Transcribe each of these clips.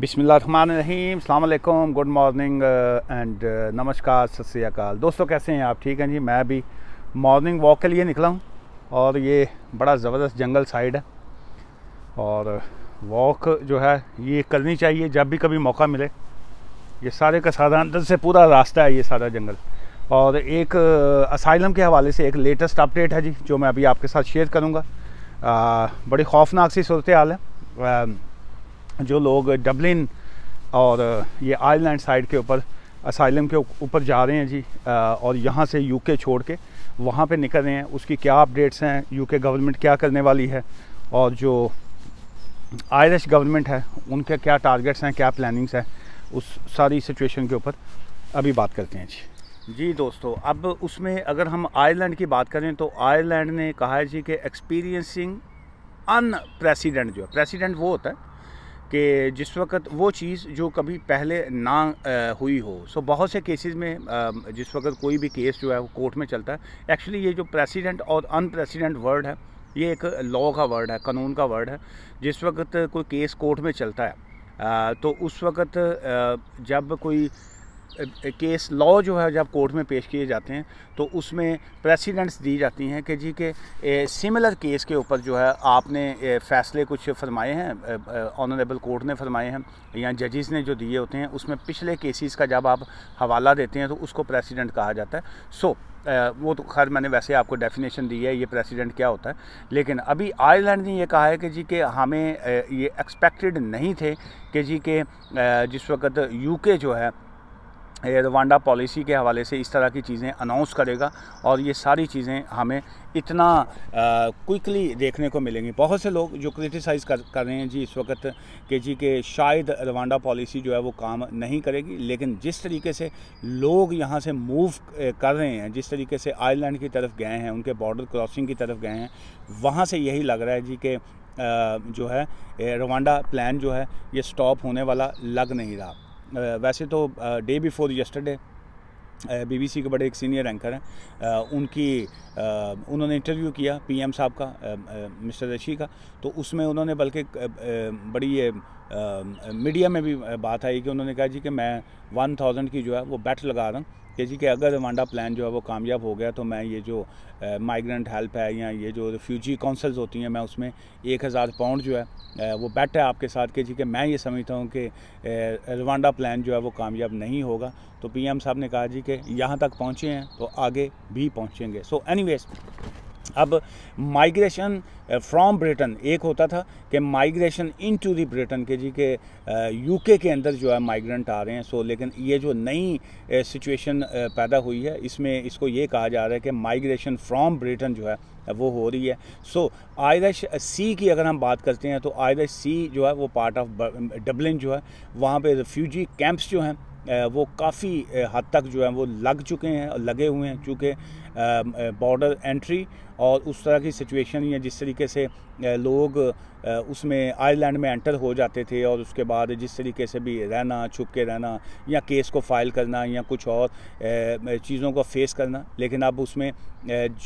बिसमीम अल्लाम good morning and uh, uh, नमस्कार सत श्रीकाल दोस्तों कैसे हैं आप ठीक हैं जी मैं भी मॉर्निंग वॉक के लिए निकला हूँ और ये बड़ा ज़बरदस्त जंगल साइड है और वॉक जो है ये करनी चाहिए जब भी कभी मौका मिले ये सारे का सारा अंदर से पूरा रास्ता है ये सारा जंगल और एक असाइलम uh, के हवाले से एक लेटेस्ट अपडेट है जी जो मैं अभी आपके साथ शेयर करूँगा बड़ी खौफनाक सी सूरत हाल है आ, um, जो लोग डबलिन और ये आयरलैंड साइड के ऊपर असाइलम के ऊपर जा रहे हैं जी और यहाँ से यूके छोड़ के वहाँ पे निकल रहे हैं उसकी क्या अपडेट्स हैं यूके गवर्नमेंट क्या करने वाली है और जो आयरिश गवर्नमेंट है उनके क्या टारगेट्स हैं क्या प्लानिंग्स हैं उस सारी सिचुएशन के ऊपर अभी बात करते हैं जी जी दोस्तों अब उसमें अगर हम आयरलैंड की बात करें तो आयरलैंड ने कहा है जी कि एक्सपीरियंसिंग अनप्रेसिडेंट जो है प्रेसिडेंट वो होता है कि जिस वक्त वो चीज़ जो कभी पहले ना आ, हुई हो सो बहुत से केसेस में आ, जिस वक्त कोई भी केस जो है वो कोर्ट में चलता है एक्चुअली ये जो प्रेसिडेंट और अनप्रेसिडेंट वर्ड है ये एक लॉ का वर्ड है कानून का वर्ड है जिस वक्त कोई केस कोर्ट में चलता है आ, तो उस वक्त जब कोई केस लॉ जो है जब कोर्ट में पेश किए जाते हैं तो उसमें प्रेसिडेंट्स दी जाती हैं कि जी के सिमिलर केस के ऊपर जो है आपने ए, फैसले कुछ फरमाए हैं ऑनरेबल कोर्ट ने फरमाए हैं या जजेस ने जो दिए होते हैं उसमें पिछले केसेस का जब आप हवाला देते हैं तो उसको प्रेसिडेंट कहा जाता है सो so, वो तो खैर मैंने वैसे आपको डेफिनेशन दी है ये प्रेसिडेंट क्या होता है लेकिन अभी आयरलैंड ने ये कहा है कि जी के हमें ये एक्सपेक्टेड नहीं थे कि जी के जिस वक्त यूके जो है रवांडा पॉलिसी के हवाले से इस तरह की चीज़ें अनाउंस करेगा और ये सारी चीज़ें हमें इतना क्विकली देखने को मिलेंगी बहुत से लोग जो क्रिटिसाइज़ कर कर रहे हैं जी इस वक्त के जी के शायद रवांडा पॉलिसी जो है वो काम नहीं करेगी लेकिन जिस तरीके से लोग यहाँ से मूव कर रहे हैं जिस तरीके से आयरलैंड की तरफ गए हैं उनके बॉर्डर क्रॉसिंग की तरफ गए हैं वहाँ से यही लग रहा है जी कि जो है रवांडा प्लान जो है ये स्टॉप होने वाला लग नहीं रहा वैसे तो डे बिफोर यस्टरडे बीबीसी के बड़े एक सीनियर एंकर हैं उनकी उन्होंने इंटरव्यू किया पीएम साहब का मिस्टर रशी का तो उसमें उन्होंने बल्कि बड़ी ये मीडिया में भी बात आई कि उन्होंने कहा जी कि मैं वन थाउजेंड की जो है वो बैट लगा रहा हूँ कि जी कि अगर वांडा प्लान जो है वो कामयाब हो गया तो मैं ये जो माइग्रेंट हेल्प है या ये जो रिफ्यूजी काउंसल्स होती हैं मैं उसमें एक हज़ार पाउंड जो है वो बैट है आपके साथ के जी कि मैं ये समझता हूँ कि रवांडा प्लान जो है वो कामयाब नहीं होगा तो पीएम साहब ने कहा जी कि यहाँ तक पहुँचे हैं तो आगे भी पहुँचेंगे सो एनी अब माइग्रेशन फ्रॉम ब्रिटेन एक होता था कि migration into the Britain के जी के यूके uh, के अंदर जो है माइग्रेंट आ रहे हैं सो लेकिन ये जो नई सिचुएशन uh, uh, पैदा हुई है इसमें इसको ये कहा जा रहा है कि माइग्रेशन फ्रॉम ब्रिटेन जो है वो हो रही है सो आयरश सी की अगर हम बात करते हैं तो आयरश सी जो है वो पार्ट ऑफ डबलिन जो है वहाँ पर रिफ्यूजी कैंप्स जो हैं वो काफ़ी हद तक जो है वो लग चुके हैं और लगे हुए हैं चूँकि बॉर्डर एंट्री और उस तरह की सिचुएशन या जिस तरीके से लोग उसमें आयरलैंड में एंटर हो जाते थे और उसके बाद जिस तरीके से भी रहना छुप के रहना या केस को फाइल करना या कुछ और चीज़ों को फेस करना लेकिन अब उसमें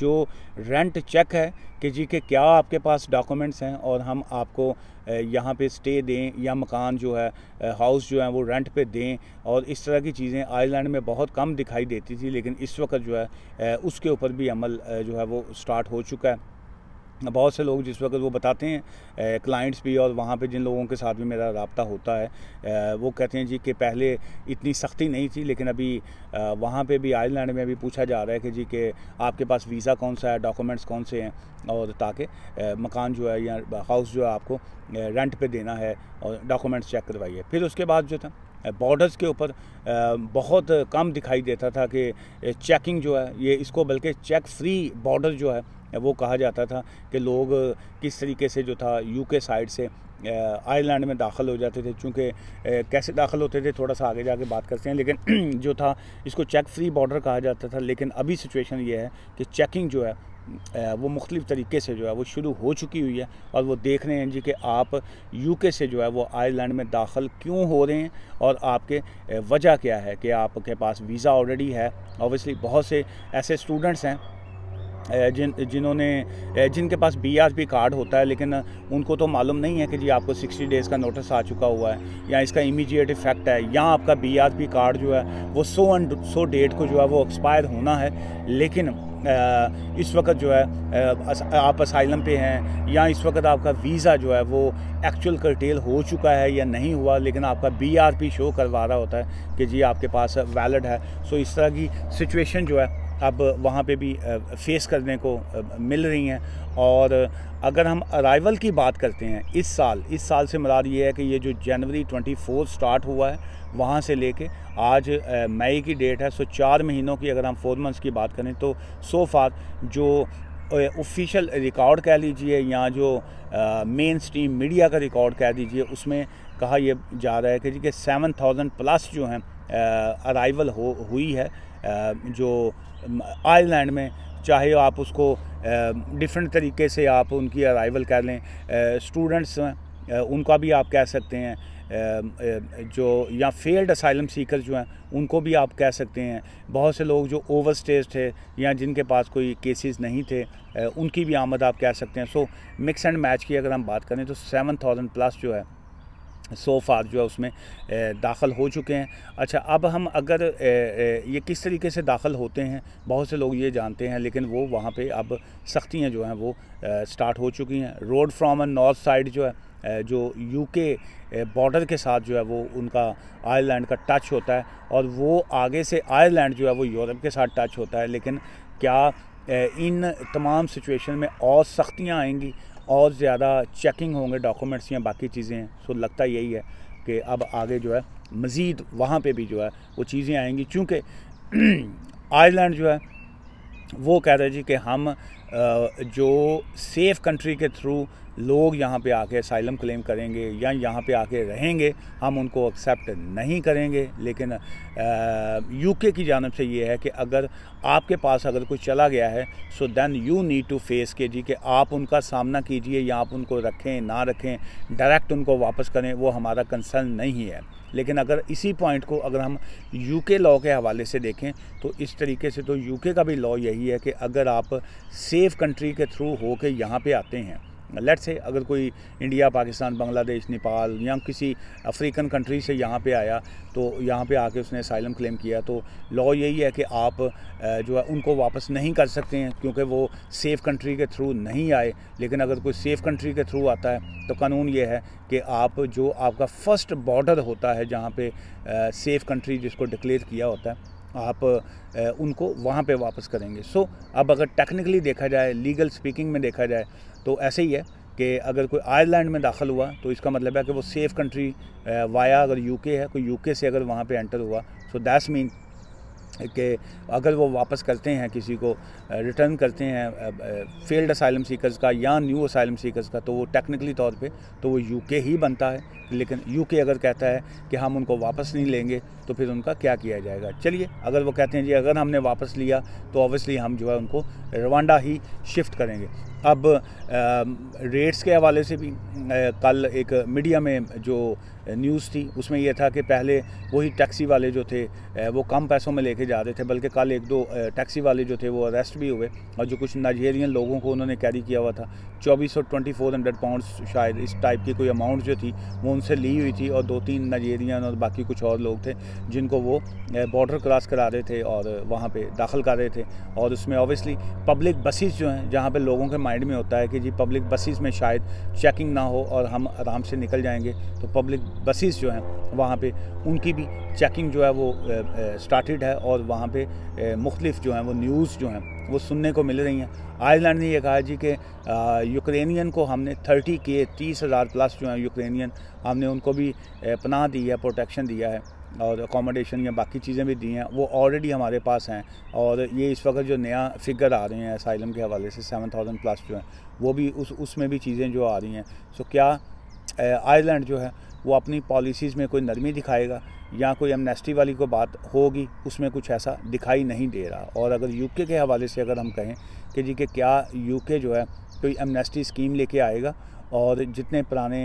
जो रेंट चेक है कि जी के क्या आपके पास डॉक्यूमेंट्स हैं और हम आपको यहाँ पे स्टे दें या मकान जो है हाउस जो है वो रेंट पे दें और इस तरह की चीज़ें आयरलैंड में बहुत कम दिखाई देती थी लेकिन इस वक्त जो है उसके ऊपर भी अमल जो है वो स्टार्ट स्टार्ट हो चुका है बहुत से लोग जिस वक्त वो बताते हैं क्लाइंट्स भी और वहाँ पे जिन लोगों के साथ भी मेरा रबता होता है वो कहते हैं जी कि पहले इतनी सख्ती नहीं थी लेकिन अभी वहाँ पे भी आयरलैंड में भी पूछा जा रहा है कि जी के आपके पास वीज़ा कौन सा है डॉक्यूमेंट्स कौन से हैं और ताकि मकान जो है या हाउस जो है आपको रेंट पर देना है और डॉक्यूमेंट्स चेक करवाइए फिर उसके बाद जो था बॉर्डर्स के ऊपर बहुत कम दिखाई देता था कि चेकिंग जो है ये इसको बल्कि चेक फ्री बॉर्डर जो है वो कहा जाता था कि लोग किस तरीके से जो था यूके साइड से आयरलैंड में दाखिल हो जाते थे चूँकि कैसे दाखिल होते थे थोड़ा सा आगे जाके बात करते हैं लेकिन जो था इसको चेक फ्री बॉर्डर कहा जाता था लेकिन अभी सिचुएशन ये है कि चेकिंग जो है वो मुख्तलिफ़ तरीके से जो है वो शुरू हो चुकी हुई है और वो देख रहे हैं जी कि आप यूके से जो है वो आयरलैंड में दाखिल क्यों हो रहे हैं और आपके वजह क्या है कि आपके पास वीज़ा ऑलरेडी है ऑबियसली बहुत से ऐसे स्टूडेंट्स हैं जिन जिन्होंने जिनके पास बी आर पी कार्ड होता है लेकिन उनको तो मालूम नहीं है कि जी आपको 60 डेज़ का नोटिस आ चुका हुआ है या इसका इमीडिएट इफ़ेक्ट है या आपका बी आर पी कार्ड जो है वो सो एंड सो डेट को जो है वो एक्सपायर होना है लेकिन इस वक्त जो है आप असाइलम पे हैं या इस वक्त आपका वीज़ा जो है वो एक्चुअल कर्टेल हो चुका है या नहीं हुआ लेकिन आपका बीआरपी शो करवा रहा होता है कि जी आपके पास वैलिड है सो इस तरह की सिचुएशन जो है अब वहाँ पे भी फेस करने को मिल रही हैं और अगर हम अराइवल की बात करते हैं इस साल इस साल से मराद ये है कि ये जो जनवरी 24 स्टार्ट हुआ है वहाँ से लेके आज मई की डेट है सो चार महीनों की अगर हम फोर मंथ्स की बात करें तो सो फार जो ऑफिशियल रिकॉर्ड कह लीजिए या जो मेन स्ट्रीम मीडिया का रिकॉर्ड कह दीजिए उसमें कहा यह जा रहा है कि जी के सेवन थाउजेंड प्लस जो हैं अराइवल हो हुई है जो आयरलैंड में चाहे आप उसको डिफरेंट तरीके से आप उनकी अराइवल कर लें स्टूडेंट्स उनका भी आप कह सकते हैं जो या फेल्ड असाइलम सीकर जो हैं उनको भी आप कह सकते हैं बहुत से लोग जो ओवर स्टेज थे या जिनके पास कोई केसेस नहीं थे उनकी भी आमद आप कह सकते हैं सो मिक्स एंड मैच की अगर हम बात करें तो सेवन थाउजेंड प्लस जो है सोफा जो है उसमें दाखिल हो चुके हैं अच्छा अब हम अगर ये किस तरीके से दाखिल होते हैं बहुत से लोग ये जानते हैं लेकिन वो वहाँ पे अब सख्तियाँ जो हैं वो स्टार्ट हो चुकी हैं road from and north side जो है जो यूके बॉर्डर के साथ जो है वो उनका आयरलैंड का टच होता है और वो आगे से आयरलैंड जो है वो यूरोप के साथ टच होता है लेकिन क्या इन तमाम सिचुएशन में और सख्तियाँ आएंगी और ज़्यादा चेकिंग होंगे डॉक्यूमेंट्स या बाकी चीज़ें सो लगता यही है कि अब आगे जो है मज़ीद वहाँ पर भी जो है वो चीज़ें आएँगी चूँकि आयरलैंड जो है वो कह रहे जी कि हम जो सेफ़ कंट्री के थ्रू लोग यहाँ पे आके साइलम क्लेम करेंगे या यहाँ पे आके रहेंगे हम उनको एक्सेप्ट नहीं करेंगे लेकिन यूके की जानब से ये है कि अगर आपके पास अगर कुछ चला गया है so then you need to face के जी कि आप उनका सामना कीजिए या आप उनको रखें ना रखें डायरेक्ट उनको वापस करें वो हमारा कंसर्न नहीं है लेकिन अगर इसी पॉइंट को अगर हम यूके लॉ के हवाले से देखें तो इस तरीके से तो यूके का भी लॉ यही है कि अगर आप सेफ़ कंट्री के थ्रू हो के यहाँ पर आते हैं लेट से अगर कोई इंडिया पाकिस्तान बांग्लादेश नेपाल या किसी अफ्रीकन कंट्री से यहाँ पे आया तो यहाँ पे आके उसने साइलम क्लेम किया तो लॉ यही है कि आप जो है उनको वापस नहीं कर सकते हैं क्योंकि वो सेफ़ कंट्री के थ्रू नहीं आए लेकिन अगर कोई सेफ़ कंट्री के थ्रू आता है तो कानून ये है कि आप जो आपका फ़र्स्ट बॉर्डर होता है जहाँ पे सेफ़ कंट्री जिसको डिक्लेयर किया होता है आप उनको वहाँ पे वापस करेंगे सो अब अगर टेक्निकली देखा जाए लीगल स्पीकिंग में देखा जाए तो ऐसे ही है कि अगर कोई आयरलैंड में दाखिल हुआ तो इसका मतलब है कि वो सेफ़ कंट्री वाया अगर यूके है कोई तो यूके से अगर वहाँ पे एंटर हुआ सो दैट्स मीन कि अगर वो वापस करते हैं किसी को रिटर्न करते हैं फेल्ड असाइलम सीकर्स का या न्यू असाइलम सीकर्स का तो वो टेक्निकली तौर पे तो वो यूके ही बनता है लेकिन यूके अगर कहता है कि हम उनको वापस नहीं लेंगे तो फिर उनका क्या किया जाएगा चलिए अगर वो कहते हैं जी अगर हमने वापस लिया तो ऑब्वियसली हम जो है उनको रवांडा ही शिफ्ट करेंगे अब रेट्स के हवाले से भी कल एक मीडिया में जो न्यूज़ थी उसमें यह था कि पहले वही टैक्सी वाले जो थे वो कम पैसों में लेके जा रहे थे बल्कि कल एक दो टैक्सी वाले जो थे वो अरेस्ट भी हुए और जो कुछ नाइजेरियन लोगों को उन्होंने कैरी किया हुआ था चौबीस सौ ट्वेंटी फोर हंड्रेड पाउंड शायद इस टाइप की कोई अमाउंट जो थी वो उनसे ली हुई थी और दो तीन नाइजेरियन और बाकी कुछ और लोग थे जिनको वो बॉर्डर क्रॉस करा रहे थे और वहाँ पर दाखिल कर रहे थे और उसमें ऑब्वियसली पब्लिक बसेज जो हैं जहाँ पर लोगों के माइंड में होता है कि जी पब्लिक बसेज में शायद चेकिंग ना हो और हम आराम से निकल जाएंगे तो पब्लिक बसेस जो हैं वहाँ पे उनकी भी चेकिंग जो है वो स्टार्टेड है और वहाँ पे मुख्तफ जो हैं वो न्यूज़ जो हैं वो सुनने को मिल रही हैं आयरलैंड ने यह कहा जी कि यूक्रेनियन को हमने थर्टी के तीस हज़ार प्लस जो हैं यूक्रेनियन हमने उनको भी पनाह दी है प्रोटेक्शन दिया है और अकोमोडेशन या बाकी चीज़ें भी दी हैं वो ऑलरेडी हमारे पास हैं और ये इस वक्त जो नया फिगर आ रहे हैं साइलम के हवाले से सेवन थाउजेंड प्लस जो हैं वो भी उस उसमें भी चीज़ें जो आ रही हैं सो क्या आयरलैंड जो है वो अपनी पॉलिसीज़ में कोई नरमी दिखाएगा या कोई एमनेस्टी वाली कोई बात होगी उसमें कुछ ऐसा दिखाई नहीं दे रहा और अगर यूके के हवाले से अगर हम कहें कि जी कि क्या यूके जो है कोई एमनेस्टी स्कीम लेके आएगा और जितने पुराने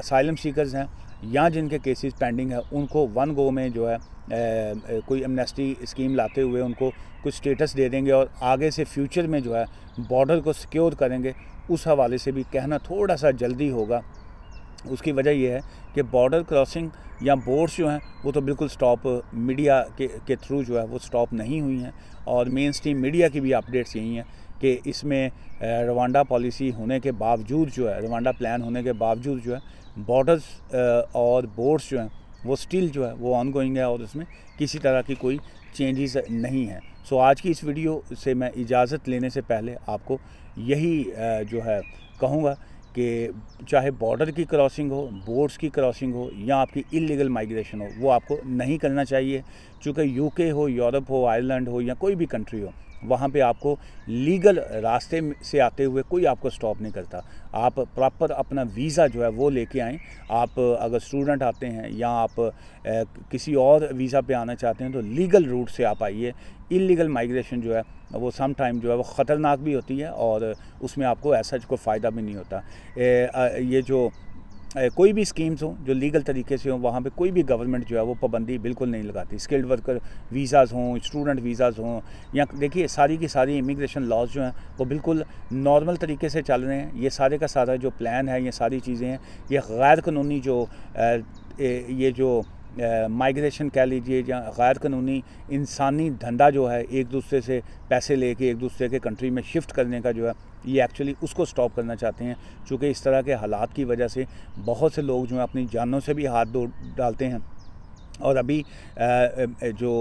असाइलम सीकर्स हैं या जिनके केसेस पेंडिंग है उनको वन गो में जो है ए, कोई एमनेस्टी स्कीम लाते हुए उनको कुछ स्टेटस दे देंगे और आगे से फ्यूचर में जो है बॉर्डर को सिक्योर करेंगे उस हवाले से भी कहना थोड़ा सा जल्दी होगा उसकी वजह यह है कि बॉर्डर क्रॉसिंग या बोर्ड्स जो हैं वो तो बिल्कुल स्टॉप मीडिया के के थ्रू जो है वो स्टॉप नहीं हुई हैं और मेन स्ट्रीम मीडिया की भी अपडेट्स यही हैं कि इसमें रवांडा पॉलिसी होने के बावजूद जो है रवांडा प्लान होने के बावजूद जो है बॉर्डर्स और बोर्ड्स जो हैं वो स्टिल जो है वो ऑन गोइंग है और उसमें किसी तरह की कोई चेंजेस नहीं है सो so, आज की इस वीडियो से मैं इजाज़त लेने से पहले आपको यही जो है कहूँगा कि चाहे बॉर्डर की क्रॉसिंग हो बोर्ड्स की क्रॉसिंग हो या आपकी इलीगल माइग्रेशन हो वो आपको नहीं करना चाहिए चूँकि यूके हो यूरोप हो आयरलैंड हो या कोई भी कंट्री हो वहाँ पे आपको लीगल रास्ते से आते हुए कोई आपको स्टॉप नहीं करता आप प्रॉपर अपना वीज़ा जो है वो लेके आएँ आप अगर स्टूडेंट आते हैं या आप किसी और वीज़ा पे आना चाहते हैं तो लीगल रूट से आप आइए इलीगल माइग्रेशन जो है वो सम टाइम जो है वो ख़तरनाक भी होती है और उसमें आपको ऐसा कोई फ़ायदा भी नहीं होता ए, ये जो कोई भी स्कीम्स हों जो लीगल तरीके से हों वहाँ पे कोई भी गवर्नमेंट जो है वो पाबंदी बिल्कुल नहीं लगाती स्किल्ड वर्कर वीज़ाज़ हों स्टूडेंट वीज़ाज़ हों या देखिए सारी की सारी इमिग्रेशन लॉज जो हैं वो बिल्कुल नॉर्मल तरीके से चल रहे हैं ये सारे का सारा जो प्लान है ये सारी चीज़ें हैं ये गैर कानूनी जो ए, ये जो माइग्रेशन कह लीजिए या गैर कानूनी इंसानी धंधा जो है एक दूसरे से पैसे लेके एक दूसरे के कंट्री में शिफ्ट करने का जो है ये एक्चुअली उसको स्टॉप करना चाहते हैं चूँकि इस तरह के हालात की वजह से बहुत से लोग जो हैं अपनी जानों से भी हाथ धो डालते हैं और अभी जो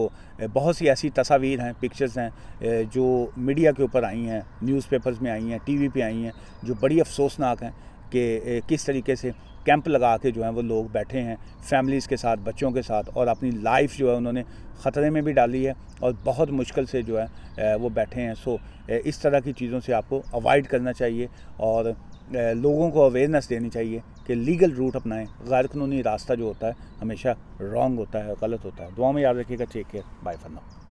बहुत सी ऐसी तस्वीर हैं पिक्चर्स हैं जो मीडिया के ऊपर आई हैं न्यूज़पेपर्स में आई हैं टीवी पे आई हैं जो बड़ी अफसोसनाक हैं कि किस तरीके से कैंप लगा के जो है वो लोग बैठे हैं फैमिलीज़ के साथ बच्चों के साथ और अपनी लाइफ जो है उन्होंने ख़तरे में भी डाली है और बहुत मुश्किल से जो है वो बैठे हैं सो इस तरह की चीज़ों से आपको अवॉइड करना चाहिए और लोगों को अवेयरनेस देनी चाहिए कि लीगल रूट अपनाएं गैर कानूनी रास्ता जो होता है हमेशा रॉन्ग होता है गलत होता है दुआ में याद रखिएगा टेक केयर बाय फरना